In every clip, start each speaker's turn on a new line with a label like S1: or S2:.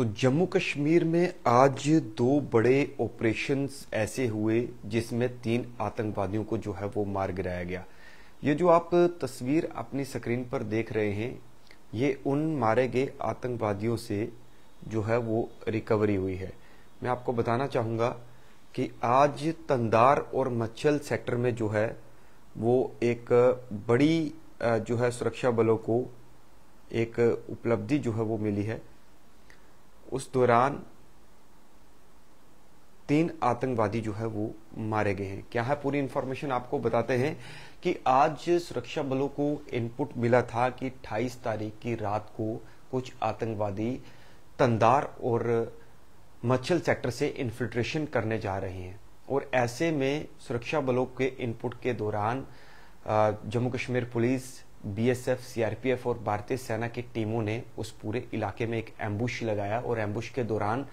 S1: तो जम्मू कश्मीर में आज दो बड़े ऑपरेशंस ऐसे हुए जिसमें तीन आतंकवादियों को जो है वो मार गिराया गया ये जो आप तस्वीर अपनी स्क्रीन पर देख रहे हैं ये उन मारे गए आतंकवादियों से जो है वो रिकवरी हुई है मैं आपको बताना चाहूँगा कि आज तंदार और मच्छल सेक्टर में जो है वो एक बड़ी जो है सुरक्षा बलों को एक उपलब्धि जो है वो मिली है उस दौरान तीन आतंकवादी जो है वो मारे गए हैं क्या है पूरी इंफॉर्मेशन आपको बताते हैं कि आज सुरक्षा बलों को इनपुट मिला था कि 28 तारीख की रात को कुछ आतंकवादी तंदार और मच्छल सेक्टर से इन्फिल्ट्रेशन करने जा रहे हैं और ऐसे में सुरक्षा बलों के इनपुट के दौरान Jammu Kashmir police BSF CRPF और भारतीय सेना की टीमों ने उस पूरे इलाके में एक एम्बुश लगाया और एम्बुश के दौरान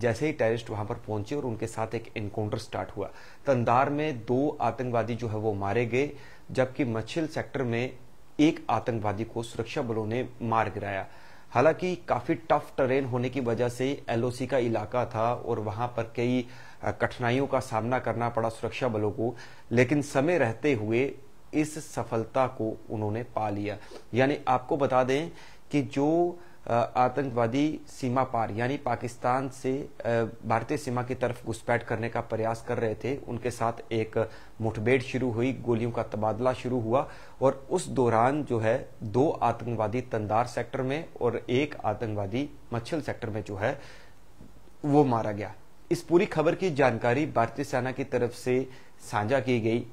S1: जैसे ही टेररिस्ट वहां पर पहुंचे और उनके साथ एक एनकाउंटर स्टार्ट हुआ तंदार में दो आतंकवादी जो है वो मारे गए जबकि मच्छिल सेक्टर में एक आतंकवादी को सुरक्षा बलों ने मार गिराया हालांकि काफी टफ टेरेन होने की वजह से एलओसी का इलाका था और वहां पर कई कठिनाइयों का सामना करना पड़ा सुरक्षा बलों को लेकिन समय रहते हुए इस सफलता को उन्होंने पा लिया यानी आपको बता दें कि जो आतंकवादी सीमा पार यानी पाकिस्तान से भारतीय सीमा की तरफ घुसपैठ करने का प्रयास कर रहे थे उनके साथ एक मुठभेड़ शुरू हुई गोलियों का तबादला शुरू हुआ और उस दौरान जो है दो आतंकवादी तंदार सेक्टर में और एक आतंकवादी मच्छल सेक्टर में जो है वो मारा गया इस पूरी खबर की जानकारी भारतीय सेना की तरफ से साझा की गई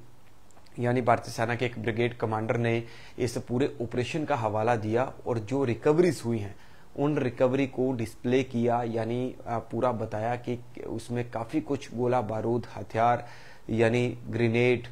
S1: यानी भारतीय सेना के एक ब्रिगेड कमांडर ने इस पूरे ऑपरेशन का हवाला दिया और जो रिकवरीज हुई हैं उन रिकवरी को डिस्प्ले किया यानी पूरा बताया कि उसमें काफ़ी कुछ गोला बारूद हथियार यानी ग्रेनेड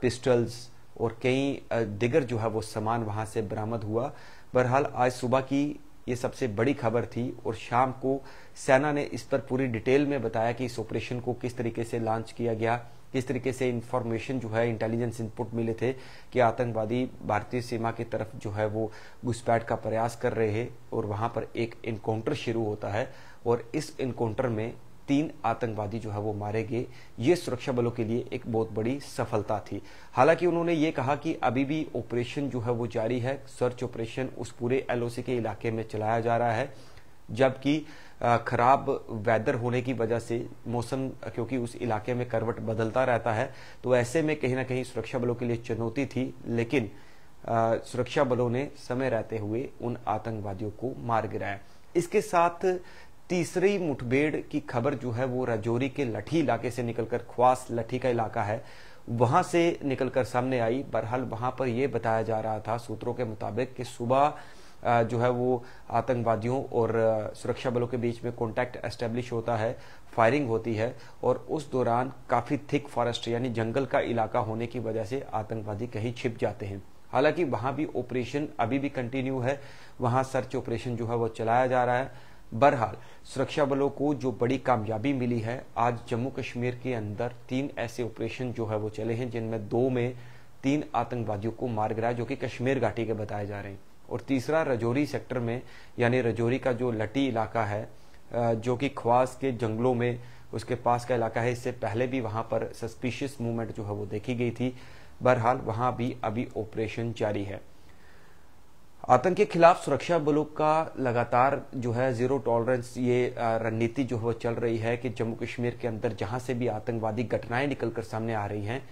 S1: पिस्टल्स और कई दिगर जो है वो सामान वहां से बरामद हुआ बहरहाल आज सुबह की ये सबसे बड़ी खबर थी और शाम को सेना ने इस पर पूरी डिटेल में बताया कि इस ऑपरेशन को किस तरीके से लॉन्च किया गया किस तरीके से इंफॉर्मेशन जो है इंटेलिजेंस इनपुट मिले थे कि आतंकवादी भारतीय सीमा की तरफ जो है वो घुसपैठ का प्रयास कर रहे हैं और वहां पर एक इनकाउंटर शुरू होता है और इस इनकाउंटर में तीन आतंकवादी जो है वो मारे गए ये सुरक्षा बलों के लिए एक बहुत बड़ी सफलता थी हालांकि उन्होंने ये कहा कि अभी भी ऑपरेशन जो है वो जारी है सर्च ऑपरेशन उस पूरे एलओसी के इलाके में चलाया जा रहा है जबकि खराब वेदर होने की वजह से मौसम क्योंकि उस इलाके में करवट बदलता रहता है तो ऐसे में कहीं ना कहीं सुरक्षा बलों के लिए चुनौती थी लेकिन सुरक्षा बलों ने समय रहते हुए उन आतंकवादियों को मार गिराया इसके साथ तीसरी मुठभेड़ की खबर जो है वो राजौरी के लठी इलाके से निकलकर ख्वास लठी का इलाका है वहां से निकलकर सामने आई बहरहाल वहां पर यह बताया जा रहा था सूत्रों के मुताबिक कि सुबह जो है वो आतंकवादियों और सुरक्षा बलों के बीच में कॉन्टैक्ट एस्टेब्लिश होता है फायरिंग होती है और उस दौरान काफ़ी थिक फॉरेस्ट यानी जंगल का इलाका होने की वजह से आतंकवादी कहीं छिप जाते हैं हालांकि वहां भी ऑपरेशन अभी भी कंटिन्यू है वहां सर्च ऑपरेशन जो है वो चलाया जा रहा है बहरहाल सुरक्षा बलों को जो बड़ी कामयाबी मिली है आज जम्मू कश्मीर के अंदर तीन ऐसे ऑपरेशन जो है वो चले हैं जिनमें दो में तीन आतंकवादियों को मार गिराया जो कि कश्मीर घाटी के बताए जा रहे हैं और तीसरा रजौरी सेक्टर में यानी रजौरी का जो लटी इलाका है जो कि ख्वास के जंगलों में उसके पास का इलाका है इससे पहले भी वहां पर सस्पिशियस मूवमेंट जो है वो देखी गई थी बहरहाल वहां भी अभी ऑपरेशन जारी है आतंक के खिलाफ सुरक्षा बलों का लगातार जो है जीरो टॉलरेंस ये रणनीति जो है चल रही है कि जम्मू कश्मीर के अंदर जहां से भी आतंकवादी घटनाएं निकलकर सामने आ रही हैं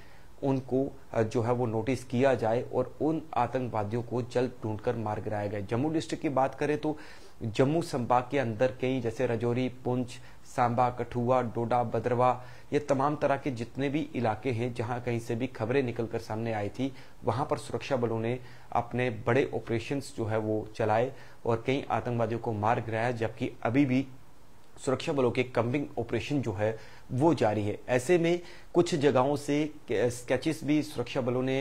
S1: उनको जो है वो नोटिस किया जाए और उन आतंकवादियों को जल्द ढूंढकर मार गिराया गया जम्मू डिस्ट्रिक्ट की बात करें तो जम्मू संभाग के अंदर कई जैसे रजौरी पुंछ सांबा कठुआ डोडा भद्रवा ये तमाम तरह के जितने भी इलाके हैं जहां कहीं से भी खबरें निकलकर सामने आई थी वहां पर सुरक्षा बलों ने अपने बड़े ऑपरेशंस जो है वो चलाए और कई आतंकवादियों को मार गिराया जबकि अभी भी सुरक्षा बलों के कम्बिंग ऑपरेशन जो है वो जारी है ऐसे में कुछ जगहों से स्केचेस भी सुरक्षा बलों ने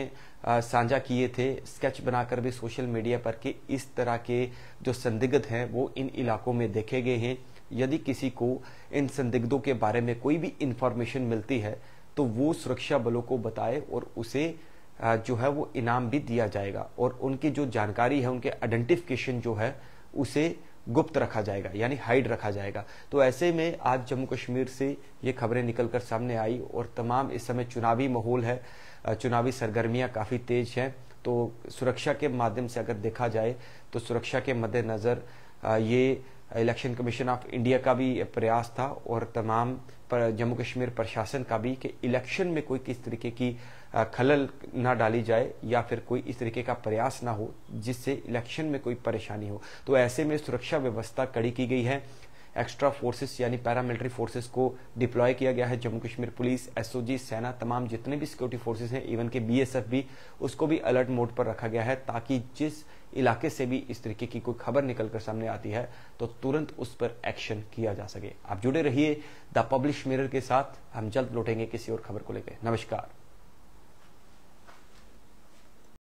S1: साझा किए थे स्केच बनाकर भी सोशल मीडिया पर कि इस तरह के जो संदिग्ध हैं वो इन इलाकों में देखे गए हैं यदि किसी को इन संदिग्धों के बारे में कोई भी इंफॉर्मेशन मिलती है तो वो सुरक्षा बलों को बताए और उसे जो है वो इनाम भी दिया जाएगा और उनकी जो जानकारी है उनके आइडेंटिफिकेशन जो है उसे गुप्त रखा जाएगा यानी हाइड रखा जाएगा तो ऐसे में आज जम्मू कश्मीर से ये खबरें निकलकर सामने आई और तमाम इस समय चुनावी माहौल है चुनावी सरगर्मियां काफ़ी तेज हैं तो सुरक्षा के माध्यम से अगर देखा जाए तो सुरक्षा के मद्देनज़र ये इलेक्शन कमीशन ऑफ इंडिया का भी प्रयास था और तमाम जम्मू कश्मीर प्रशासन का भी कि इलेक्शन में कोई किस तरीके की खलल ना डाली जाए या फिर कोई इस तरीके का प्रयास ना हो जिससे इलेक्शन में कोई परेशानी हो तो ऐसे में सुरक्षा व्यवस्था कड़ी की गई है एक्स्ट्रा फोर्सेस यानी पैरामिलिट्री फोर्सेस को डिप्लॉय किया गया है जम्मू कश्मीर पुलिस एसओजी सेना तमाम जितने भी सिक्योरिटी फोर्सेस हैं इवन के बीएसएफ भी उसको भी अलर्ट मोड पर रखा गया है ताकि जिस इलाके से भी इस तरीके की कोई खबर निकलकर सामने आती है तो तुरंत उस पर एक्शन किया जा सके आप जुड़े रहिए द पब्लिश मिरर के साथ हम जल्द लौटेंगे किसी और खबर को लेकर नमस्कार